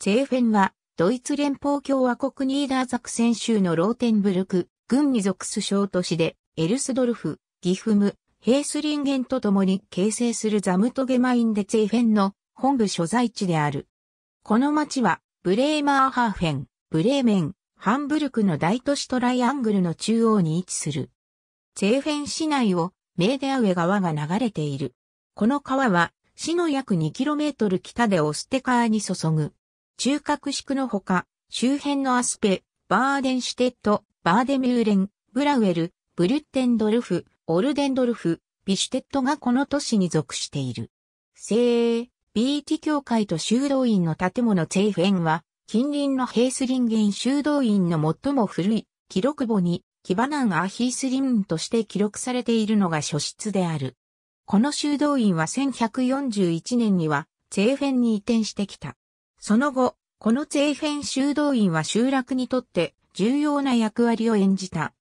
チェーフェンは、ドイツ連邦共和国ニーダーザクセン州のローテンブルク、軍に属す小都市で、エルスドルフ、ギフム、ヘースリンゲンと共に形成するザムトゲマインデツェーフェンの本部所在地である。この町は、ブレーマーハーフェン、ブレーメン、ハンブルクの大都市トライアングルの中央に位置する。ツェーフェン市内をメーデアウェ川が流れている。この川は市の約 2km 北でオステカーに注ぐ。中核宿のほか、周辺のアスペ、バーデンシュテット、バーデミューレン、ブラウェル、ブルッテンドルフ、オルデンドルフ、ビシュテットがこの都市に属している。聖ー、ビーティ教会と修道院の建物ツェイフェンは、近隣のヘースリンゲン修道院の最も古い記録簿に、キバナンアヒースリンとして記録されているのが書室である。この修道院は1141年には、ツェイフェンに移転してきた。その後、このゼーフェン修道院は集落にとって重要な役割を演じた。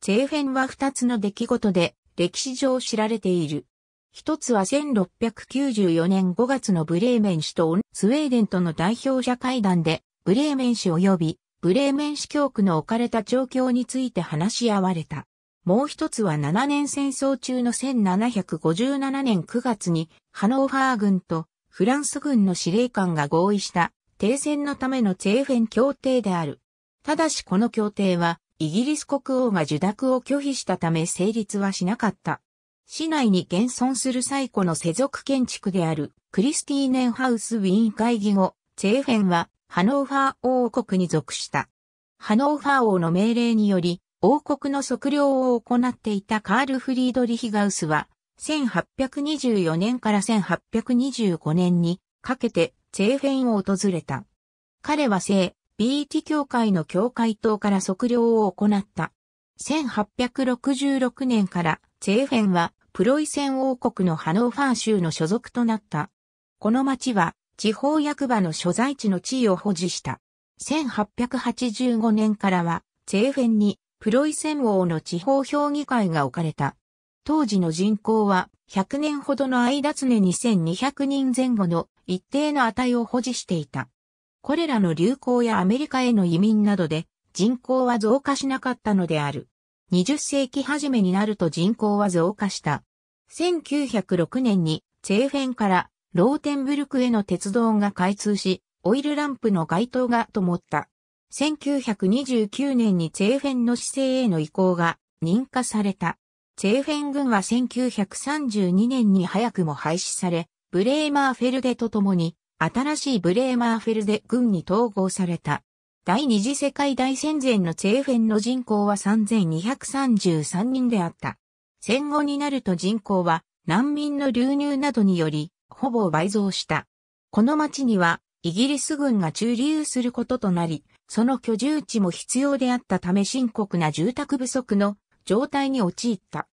ゼーフェンは二つの出来事で歴史上知られている。一つは1694年5月のブレーメン市とスウェーデンとの代表者会談で、ブレーメン市及びブレーメン市教区の置かれた状況について話し合われた。もう一つは7年戦争中の1757年9月にハノーファー軍とフランス軍の司令官が合意した停戦のためのツェーフェン協定である。ただしこの協定はイギリス国王が受諾を拒否したため成立はしなかった。市内に現存する最古の世俗建築であるクリスティーネンハウスウィーン会議後、ツェーフェンはハノーファー王国に属した。ハノーファー王の命令により、王国の測量を行っていたカール・フリードリヒガウスは、1824年から1825年にかけてゼーフェンを訪れた。彼は聖、ビーティ教会の教会等から測量を行った。1866年からゼーフェンはプロイセン王国のハノーファー州の所属となった。この町は地方役場の所在地の地位を保持した。1885年からはゼーフェンにプロイセン王の地方評議会が置かれた。当時の人口は100年ほどの間常に2 0 0人前後の一定の値を保持していた。これらの流行やアメリカへの移民などで人口は増加しなかったのである。20世紀初めになると人口は増加した。1906年にツェーフェンからローテンブルクへの鉄道が開通し、オイルランプの街灯が灯った。1929年にツェーフェンの市政への移行が認可された。チェーフェン軍は1932年に早くも廃止され、ブレーマーフェルデと共に、新しいブレーマーフェルデ軍に統合された。第二次世界大戦前のチェーフェンの人口は3233人であった。戦後になると人口は難民の流入などにより、ほぼ倍増した。この町には、イギリス軍が駐留することとなり、その居住地も必要であったため深刻な住宅不足の状態に陥った。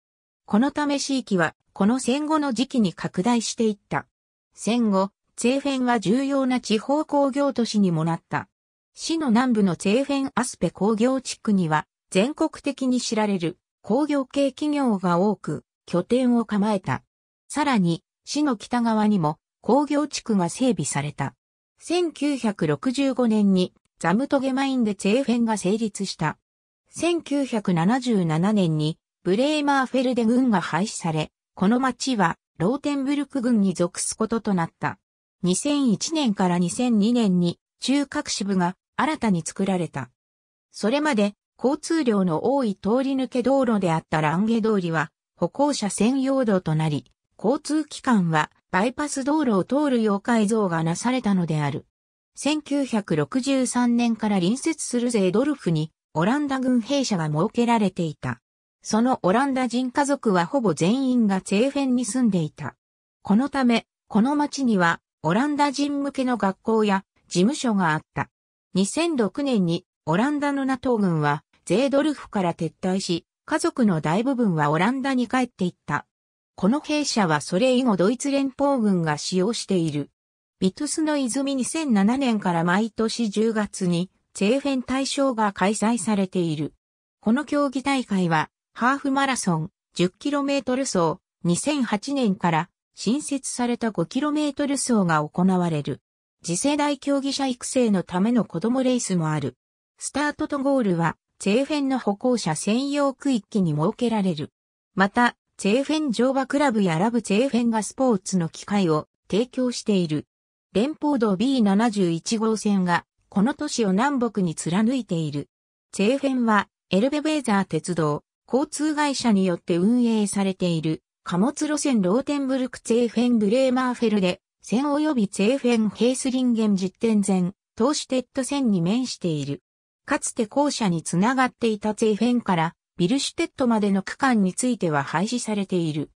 このため地域は、この戦後の時期に拡大していった。戦後、ツェーフェンは重要な地方工業都市にもなった。市の南部のツェーフェンアスペ工業地区には、全国的に知られる工業系企業が多く、拠点を構えた。さらに、市の北側にも工業地区が整備された。1965年にザムトゲマインでツェーフェンが成立した。1977年にブレーマーフェルデ軍が廃止され、この町はローテンブルク軍に属すこととなった。2001年から2002年に中核支部が新たに作られた。それまで交通量の多い通り抜け道路であったランゲ通りは歩行者専用道となり、交通機関はバイパス道路を通るよう改造がなされたのである。1963年から隣接するゼードルフにオランダ軍兵舎が設けられていた。そのオランダ人家族はほぼ全員が政変ーフェンに住んでいた。このため、この町にはオランダ人向けの学校や事務所があった。2006年にオランダの NATO 軍はゼードルフから撤退し、家族の大部分はオランダに帰っていった。この兵舎はそれ以後ドイツ連邦軍が使用している。ビトゥスの泉2007年から毎年10月にチェーフェン大賞が開催されている。この競技大会は、ハーフマラソン 10km 走2008年から新設された 5km 走が行われる。次世代競技者育成のための子供レースもある。スタートとゴールは、チェーフェンの歩行者専用区域に設けられる。また、チェーフェン乗馬クラブやラブチェーフェンがスポーツの機会を提供している。連邦道 B71 号線がこの都市を南北に貫いている。ツェーフェンは、エルベベーザー鉄道、交通会社によって運営されている、貨物路線ローテンブルクツェーフェンブレーマーフェルで、線及びツェーフェンヘースリンゲン実店前、投資テッド線に面している。かつて校舎につながっていたツェーフェンから、ビルシュテットまでの区間については廃止されている。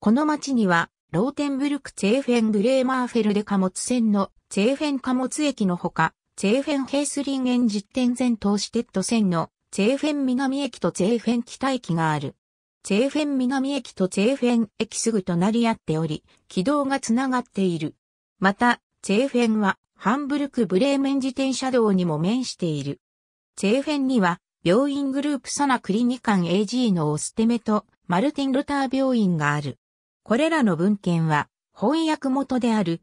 この町には、ローテンブルクツェーフェンブレーマーフェルで貨物線のツェーフェン貨物駅のほか、ゼーフェンヘースリンエン実典前投シテッド線のゼーフェン南駅とゼーフェン北駅がある。ゼーフェン南駅とゼーフェン駅すぐ隣り合っており、軌道がつながっている。また、ゼーフェンはハンブルク・ブレーメン自転車道にも面している。ゼーフェンには、病院グループサナクリニカン AG のオステメとマルティン・ルター病院がある。これらの文献は翻訳元である